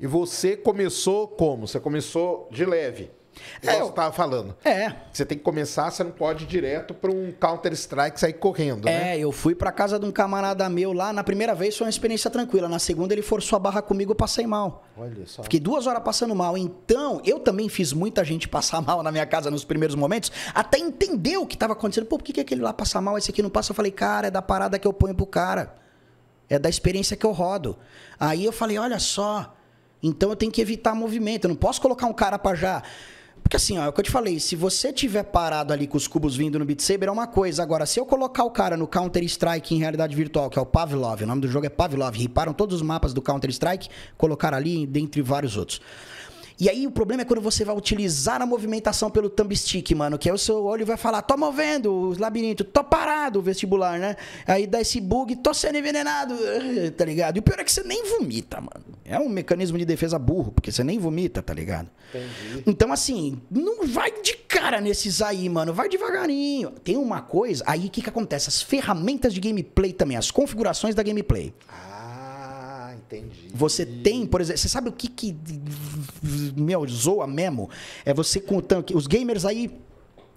E você começou como? Você começou de leve. É, eu estava falando. É. Você tem que começar, você não pode ir direto para um Counter Strike sair correndo, É, né? eu fui para casa de um camarada meu lá, na primeira vez foi uma experiência tranquila, na segunda ele forçou a barra comigo, eu passei mal. Olha só. Fiquei duas horas passando mal. Então, eu também fiz muita gente passar mal na minha casa nos primeiros momentos, até entender o que estava acontecendo. Pô, por que, que aquele lá passa mal, esse aqui não passa? Eu falei, cara, é da parada que eu ponho pro cara. É da experiência que eu rodo. Aí eu falei, olha só, então eu tenho que evitar movimento. Eu não posso colocar um cara para já. Porque assim, ó, é o que eu te falei, se você tiver parado ali com os cubos vindo no Beat Saber é uma coisa. Agora, se eu colocar o cara no Counter Strike em realidade virtual, que é o Pavlov, o nome do jogo é Pavlov, riparam todos os mapas do Counter Strike, colocaram ali, dentre vários outros. E aí o problema é quando você vai utilizar a movimentação pelo Stick mano, que aí o seu olho vai falar, tô movendo o labirinto, tô parado o vestibular, né? Aí dá esse bug, tô sendo envenenado, tá ligado? E o pior é que você nem vomita, mano. É um mecanismo de defesa burro, porque você nem vomita, tá ligado? Entendi. Então, assim, não vai de cara nesses aí, mano. Vai devagarinho. Tem uma coisa, aí o que, que acontece? As ferramentas de gameplay também, as configurações da gameplay. Ah. Entendi. Você tem, por exemplo, você sabe o que que meu zoa mesmo? É você com o tanque. Os gamers aí,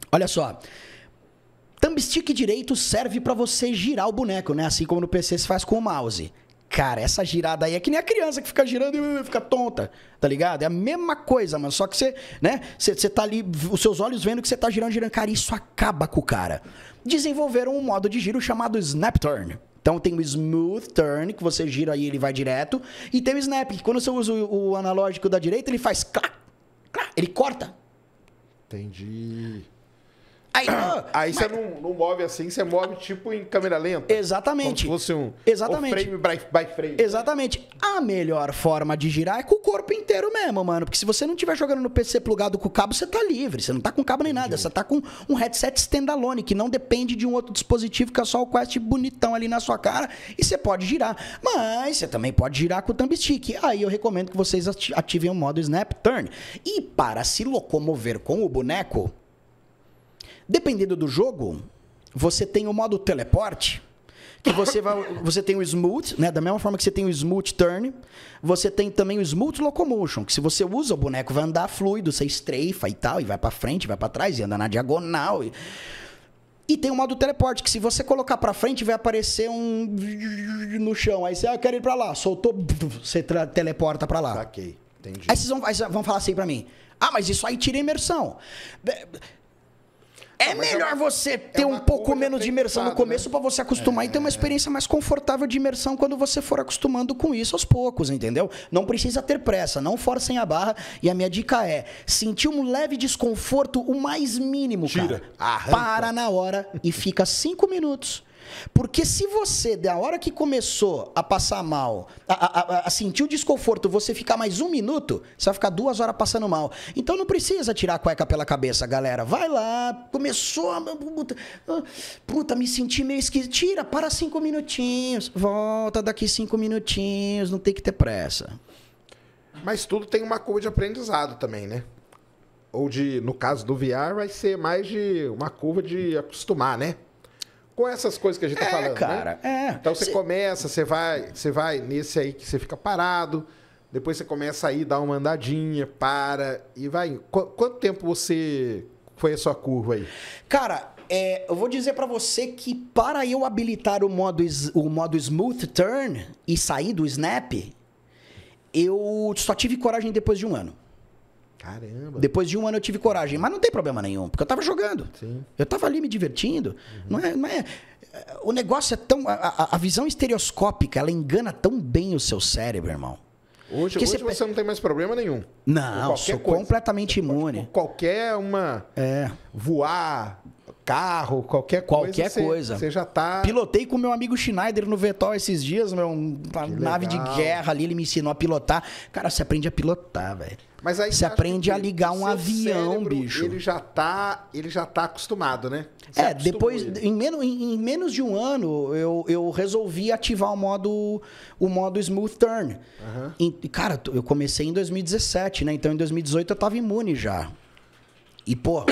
olha só. Thumbstick direito serve para você girar o boneco, né? Assim como no PC se faz com o mouse. Cara, essa girada aí é que nem a criança que fica girando e fica tonta, tá ligado? É a mesma coisa, mano. Só que você, né? Você, tá ali, os seus olhos vendo que você tá girando, girando. Cara, isso acaba com o cara. Desenvolveram um modo de giro chamado Snap Turn. Então tem o smooth turn, que você gira aí ele vai direto. E tem o snap, que quando você usa o, o analógico da direita, ele faz clac, clac, ele corta. Entendi. Aí, ah, ah, aí mas... você não, não, move assim, você move tipo em câmera lenta. Exatamente. Como se fosse um, Exatamente. um frame by, frame. Exatamente. A melhor forma de girar é com o corpo inteiro mesmo, mano. Porque se você não estiver jogando no PC plugado com o cabo, você tá livre. Você não tá com cabo nem nada. Você tá com um headset standalone, que não depende de um outro dispositivo, que é só o Quest bonitão ali na sua cara. E você pode girar. Mas você também pode girar com o thumb stick. Aí eu recomendo que vocês ativem o modo Snap Turn. E para se locomover com o boneco, Dependendo do jogo, você tem o modo teleporte, que você vai, você tem o smooth, né? Da mesma forma que você tem o smooth turn, você tem também o smooth locomotion, que se você usa o boneco vai andar fluido, você estreifa e tal, e vai para frente, vai para trás e anda na diagonal. E... e tem o modo teleporte, que se você colocar para frente vai aparecer um no chão, aí você ah, quer ir para lá, soltou, você teleporta para lá. Saquei. Entendi. Aí vocês vão, vão falar assim para mim: "Ah, mas isso aí tira a imersão". É, é melhor você é ter é um pouco menos de imersão no né? começo né? para você acostumar é, e ter uma é. experiência mais confortável de imersão quando você for acostumando com isso aos poucos, entendeu? Não precisa ter pressa, não forcem a barra. E a minha dica é: sentir um leve desconforto, o mais mínimo, Tira. cara. Arranca. Para na hora e fica cinco minutos porque se você, da hora que começou a passar mal, a, a, a, sentir o desconforto, você ficar mais um minuto, você vai ficar duas horas passando mal. Então não precisa tirar a cueca pela cabeça, galera. Vai lá, começou a. Puta, puta me senti meio esquisito. Tira, para cinco minutinhos. Volta daqui cinco minutinhos. Não tem que ter pressa. Mas tudo tem uma curva de aprendizado também, né? Ou de, no caso do VR, vai ser mais de uma curva de acostumar, né? com essas coisas que a gente tá é, falando, né? cara, né? É. Então você Cê... começa, você vai, você vai nesse aí que você fica parado, depois você começa aí dar uma andadinha, para e vai. Qu quanto tempo você foi a sua curva aí? Cara, é, eu vou dizer para você que para eu habilitar o modo o modo smooth turn e sair do snap, eu só tive coragem depois de um ano. Caramba. Depois de um ano eu tive coragem, mas não tem problema nenhum, porque eu tava jogando. Sim. Eu tava ali me divertindo. Uhum. Não, é, não é. Eh, o negócio é tão. A, a, visão estereoscópica, ela engana tão bem o seu cérebro, irmão. Hoje, hoje você... você... não tem mais problema nenhum. Não, sou coisa. completamente você imune. Pode, tipo, qualquer uma. É. Voar, carro, qualquer coisa. Qualquer você, coisa. Você já tá. Pilotei com meu amigo Schneider no Vetol esses dias, meu, uma que nave legal. de guerra ali, ele me ensinou a pilotar. Cara, você aprende a pilotar, velho. Mas aí você aprende a ligar um avião, cérebro, bicho. Ele já tá, ele já tá acostumado, né? Você é, depois em menos, em, em menos de um ano eu, eu resolvi ativar o modo o modo smooth turn. Uhum. E, cara, eu comecei em 2017, né? Então em 2018 eu tava imune já. E, pô,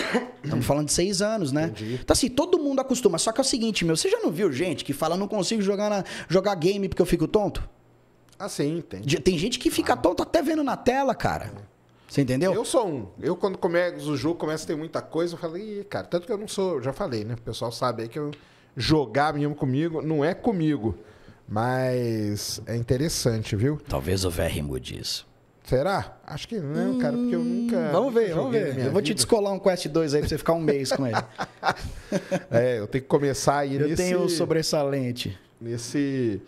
estamos falando de seis anos, né? Entendi. Então, assim, todo mundo acostuma. Só que é o seguinte, meu, você já não viu gente que fala, não consigo jogar, na, jogar game porque eu fico tonto? Ah, sim, tem. Tem gente que fica ah. tonto até vendo na tela, cara. Você entendeu? Eu sou um. Eu, quando começo o jogo, começa a ter muita coisa, eu falei, cara, tanto que eu não sou, eu já falei, né? O pessoal sabe aí que eu jogar mesmo comigo não é comigo. Mas é interessante, viu? Talvez o VR mude isso. Será? Acho que não, cara, porque eu nunca. Hum, vamos ver, vamos ver. Eu vida. vou te descolar um Quest 2 aí pra você ficar um mês com ele. é, eu tenho que começar aí eu nesse. Eu tenho o sobressalente. Nesse.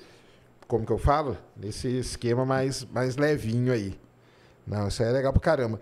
Como que eu falo? Nesse esquema mais, mais levinho aí. Não, isso aí é legal pra caramba.